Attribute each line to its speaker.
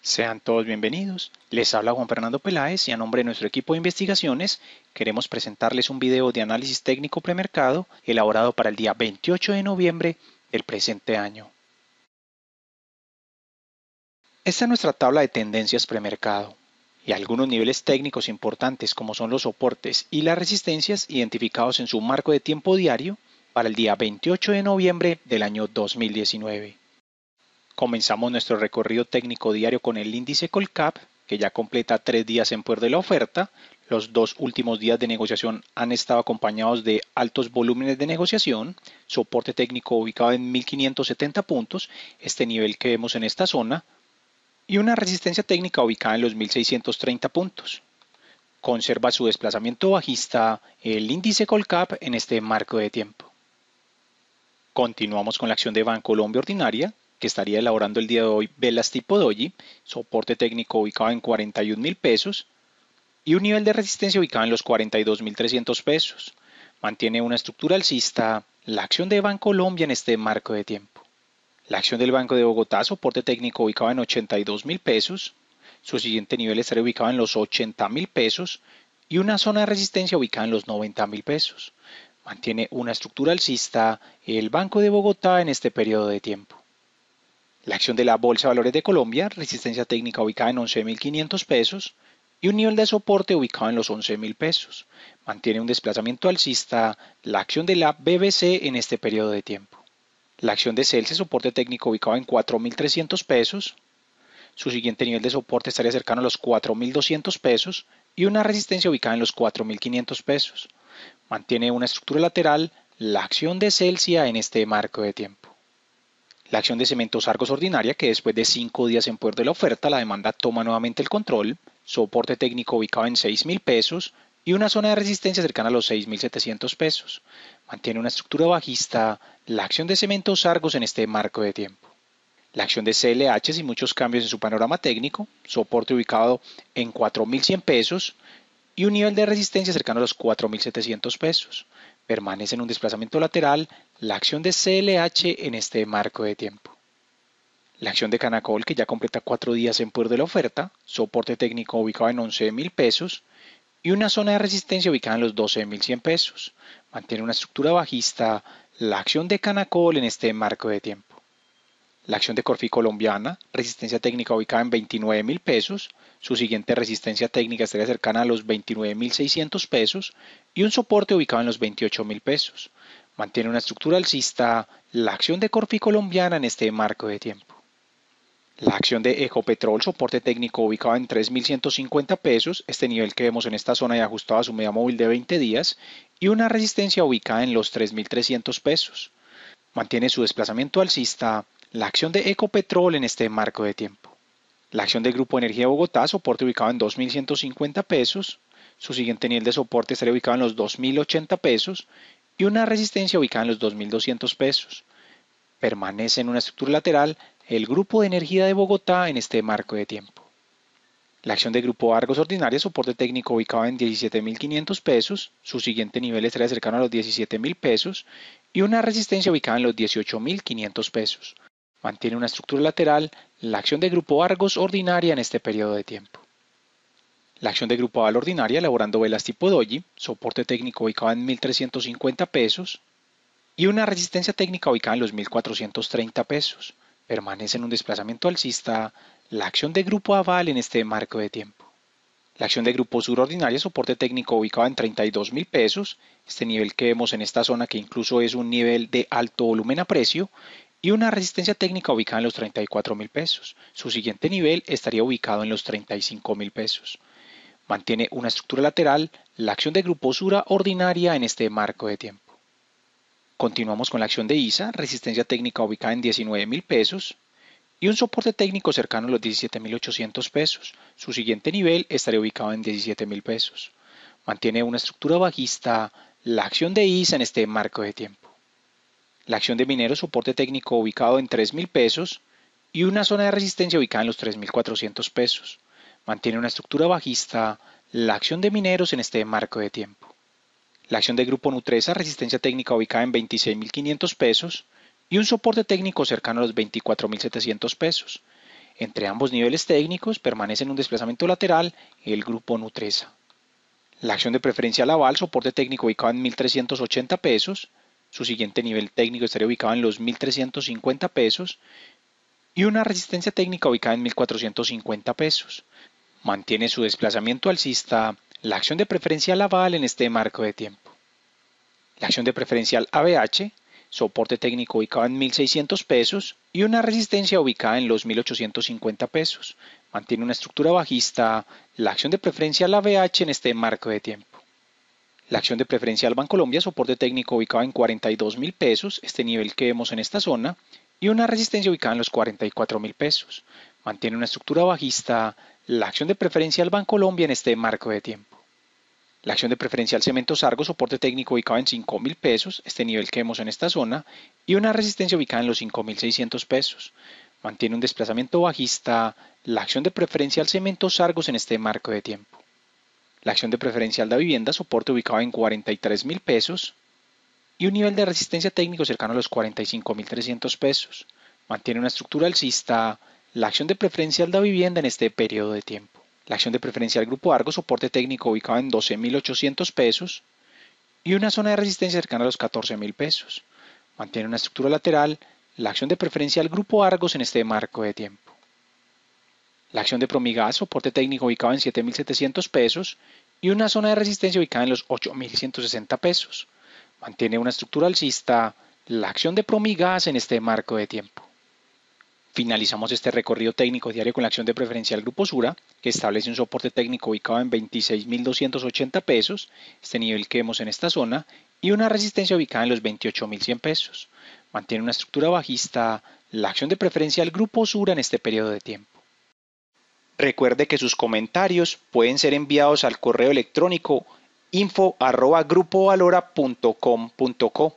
Speaker 1: Sean todos bienvenidos. Les habla Juan Fernando Peláez y a nombre de nuestro equipo de investigaciones queremos presentarles un video de análisis técnico premercado elaborado para el día 28 de noviembre del presente año. Esta es nuestra tabla de tendencias premercado y algunos niveles técnicos importantes como son los soportes y las resistencias identificados en su marco de tiempo diario para el día 28 de noviembre del año 2019. Comenzamos nuestro recorrido técnico diario con el índice Colcap, que ya completa tres días en puerta de la oferta. Los dos últimos días de negociación han estado acompañados de altos volúmenes de negociación, soporte técnico ubicado en 1570 puntos, este nivel que vemos en esta zona, y una resistencia técnica ubicada en los 1630 puntos. Conserva su desplazamiento bajista el índice Colcap en este marco de tiempo. Continuamos con la acción de Banco Colombia Ordinaria, que estaría elaborando el día de hoy velas tipo doji, soporte técnico ubicado en 41 mil pesos y un nivel de resistencia ubicado en los 42 mil 300 pesos. Mantiene una estructura alcista la acción de Banco Colombia en este marco de tiempo. La acción del Banco de Bogotá, soporte técnico ubicado en 82 mil pesos, su siguiente nivel estaría ubicado en los 80 mil pesos y una zona de resistencia ubicada en los 90 mil pesos. Mantiene una estructura alcista el Banco de Bogotá en este periodo de tiempo. La acción de la Bolsa Valores de Colombia, resistencia técnica ubicada en 11.500 pesos y un nivel de soporte ubicado en los 11.000 pesos. Mantiene un desplazamiento alcista la acción de la BBC en este periodo de tiempo. La acción de Celsius, soporte técnico ubicado en 4.300 pesos. Su siguiente nivel de soporte estaría cercano a los 4.200 pesos y una resistencia ubicada en los 4.500 pesos. Mantiene una estructura lateral la acción de Celsius en este marco de tiempo. La acción de cementos Argos ordinaria, que después de cinco días en puerto de la oferta, la demanda toma nuevamente el control, soporte técnico ubicado en $6,000 pesos y una zona de resistencia cercana a los 6.700 pesos. Mantiene una estructura bajista la acción de cementos Argos en este marco de tiempo. La acción de CLH sin muchos cambios en su panorama técnico, soporte ubicado en 4.100 pesos y un nivel de resistencia cercano a los 4.700 pesos. Permanece en un desplazamiento lateral la acción de CLH en este marco de tiempo. La acción de Canacol, que ya completa cuatro días en poder de la oferta, soporte técnico ubicado en 11,000 pesos y una zona de resistencia ubicada en los 12,100 pesos. Mantiene una estructura bajista la acción de Canacol en este marco de tiempo. La acción de Corfi colombiana, resistencia técnica ubicada en 29,000 pesos, su siguiente resistencia técnica estaría cercana a los 29,600 pesos y un soporte ubicado en los 28,000 pesos. Mantiene una estructura alcista la acción de Corfi colombiana en este marco de tiempo. La acción de Ecopetrol, soporte técnico ubicado en 3.150 pesos, este nivel que vemos en esta zona y ajustado a su media móvil de 20 días, y una resistencia ubicada en los 3.300 pesos. Mantiene su desplazamiento alcista la acción de Ecopetrol en este marco de tiempo. La acción del Grupo Energía Bogotá, soporte ubicado en 2.150 pesos, su siguiente nivel de soporte estaría ubicado en los 2.080 pesos y una resistencia ubicada en los 2.200 pesos. Permanece en una estructura lateral el Grupo de Energía de Bogotá en este marco de tiempo. La acción de Grupo Argos Ordinaria, soporte técnico ubicado en 17.500 pesos, su siguiente nivel estará cercano a los 17.000 pesos y una resistencia ubicada en los 18.500 pesos. Mantiene una estructura lateral la acción de Grupo Argos Ordinaria en este periodo de tiempo. La acción de grupo aval ordinaria elaborando velas tipo doji, soporte técnico ubicado en 1.350 pesos y una resistencia técnica ubicada en los 1.430 pesos. Permanece en un desplazamiento alcista la acción de grupo aval en este marco de tiempo. La acción de grupo sur ordinaria, soporte técnico ubicado en 32,000 pesos, este nivel que vemos en esta zona que incluso es un nivel de alto volumen a precio, y una resistencia técnica ubicada en los 34,000 pesos. Su siguiente nivel estaría ubicado en los 35,000 pesos. Mantiene una estructura lateral, la acción de gruposura ordinaria en este marco de tiempo. Continuamos con la acción de ISA, resistencia técnica ubicada en $19,000 pesos y un soporte técnico cercano a los 17.800 pesos. Su siguiente nivel estaría ubicado en $17,000 pesos. Mantiene una estructura bajista, la acción de ISA en este marco de tiempo. La acción de minero, soporte técnico ubicado en $3,000 pesos y una zona de resistencia ubicada en los 3.400 pesos mantiene una estructura bajista la acción de mineros en este marco de tiempo. La acción de Grupo Nutresa, resistencia técnica ubicada en 26.500 pesos y un soporte técnico cercano a los 24.700 pesos. Entre ambos niveles técnicos permanece en un desplazamiento lateral el Grupo Nutresa. La acción de preferencia Laval, soporte técnico ubicado en 1.380 pesos, su siguiente nivel técnico estaría ubicado en los 1.350 pesos y una resistencia técnica ubicada en 1.450 pesos. Mantiene su desplazamiento alcista la acción de preferencial aval en este marco de tiempo. La acción de preferencial ABH, soporte técnico ubicado en 1.600 pesos y una resistencia ubicada en los 1.850 pesos. Mantiene una estructura bajista la acción de preferencial ABH en este marco de tiempo. La acción de preferencia preferencial Colombia soporte técnico ubicado en $42,000, pesos, este nivel que vemos en esta zona, y una resistencia ubicada en los $44,000. pesos. Mantiene una estructura bajista la acción de preferencia Banco colombia en este marco de tiempo. La acción de preferencia al Cemento Sargo, soporte técnico ubicado en 5,000 mil pesos, este nivel que vemos en esta zona, y una resistencia ubicada en los 5.600 pesos. Mantiene un desplazamiento bajista la acción de preferencia al Cemento Sargos en este marco de tiempo. La acción de preferencial de vivienda, soporte ubicado en 43,000 pesos, y un nivel de resistencia técnico cercano a los 45.300 pesos. Mantiene una estructura alcista la acción de preferencial da vivienda en este periodo de tiempo. La acción de al Grupo Argos, soporte técnico ubicado en 12.800 pesos y una zona de resistencia cercana a los 14.000 pesos. Mantiene una estructura lateral, la acción de preferencia al Grupo Argos en este marco de tiempo. La acción de Promigas, soporte técnico ubicado en 7.700 pesos y una zona de resistencia ubicada en los 8.160 pesos. Mantiene una estructura alcista, la acción de Promigas en este marco de tiempo finalizamos este recorrido técnico diario con la acción de preferencia preferencial Grupo Sura, que establece un soporte técnico ubicado en 26.280 pesos, este nivel que vemos en esta zona, y una resistencia ubicada en los 28.100 pesos. Mantiene una estructura bajista la acción de preferencia del Grupo Sura en este periodo de tiempo. Recuerde que sus comentarios pueden ser enviados al correo electrónico info.grupovalora.com.co.